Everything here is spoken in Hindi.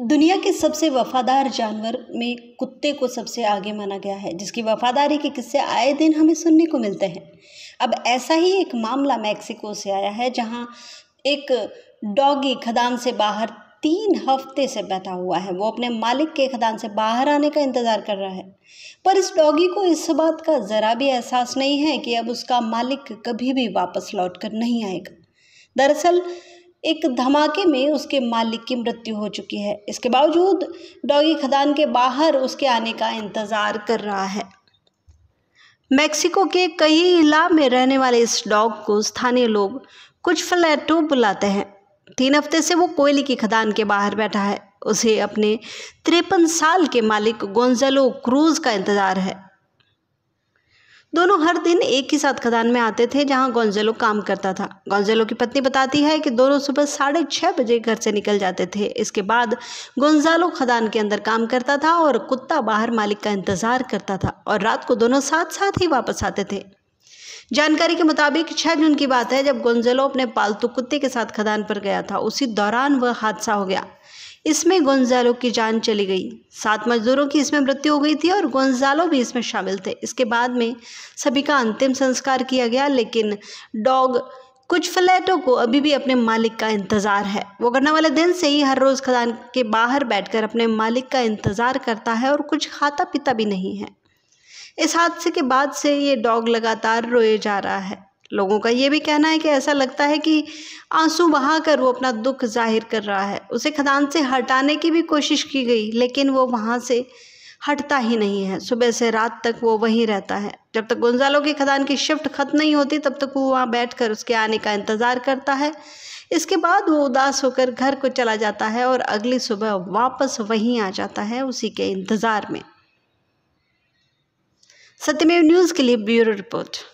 दुनिया के सबसे वफादार जानवर में कुत्ते को सबसे आगे माना गया है जिसकी वफादारी के किस्से आए दिन हमें सुनने को मिलते हैं अब ऐसा ही एक मामला मैक्सिको से आया है जहां एक डॉगी खदान से बाहर तीन हफ्ते से बैठा हुआ है वो अपने मालिक के खदान से बाहर आने का इंतज़ार कर रहा है पर इस डॉगी को इस बात का ज़रा भी एहसास नहीं है कि अब उसका मालिक कभी भी वापस लौट कर नहीं आएगा दरअसल एक धमाके में उसके मालिक की मृत्यु हो चुकी है इसके बावजूद डॉगी खदान के बाहर उसके आने का इंतज़ार कर रहा है मैक्सिको के कई इला में रहने वाले इस डॉग को स्थानीय लोग कुछ फ्लैटो बुलाते हैं तीन हफ्ते से वो कोयले की खदान के बाहर बैठा है उसे अपने तिरपन साल के मालिक गोंजलो क्रूज का इंतज़ार है दोनों हर दिन एक ही साथ खदान में आते थे जहां गोंजेलो काम करता था गोंजेलो की पत्नी बताती है कि दोनों सुबह साढ़े छः बजे घर से निकल जाते थे इसके बाद गोंजालो खदान के अंदर काम करता था और कुत्ता बाहर मालिक का इंतज़ार करता था और रात को दोनों साथ साथ ही वापस आते थे जानकारी के मुताबिक छः जून की बात है जब गोंजेलो अपने पालतू कुत्ते के साथ खदान पर गया था उसी दौरान वह हादसा हो गया इसमें गोंजालो की जान चली गई सात मजदूरों की इसमें मृत्यु हो गई थी और गोंजालो भी इसमें शामिल थे इसके बाद में सभी का अंतिम संस्कार किया गया लेकिन डॉग कुछ फ्लैटों को अभी भी अपने मालिक का इंतज़ार है वो घटना वाले दिन से ही हर रोज़ खदान के बाहर बैठकर अपने मालिक का इंतज़ार करता है और कुछ खाता पीता भी नहीं है इस हादसे के बाद से ये डॉग लगातार रोए जा रहा है लोगों का ये भी कहना है कि ऐसा लगता है कि आंसू बहाकर वो अपना दुख जाहिर कर रहा है उसे खदान से हटाने की भी कोशिश की गई लेकिन वो वहाँ से हटता ही नहीं है सुबह से रात तक वो वहीं रहता है जब तक गुंजालों की खदान की शिफ्ट ख़त्म नहीं होती तब तक वो वहाँ बैठ कर उसके आने का इंतज़ार करता है इसके बाद वो उदास होकर घर को चला जाता है और अगली सुबह वापस वहीं आ जाता है उसी के इंतज़ार में सत्यमेव न्यूज़ के लिए ब्यूरो रिपोर्ट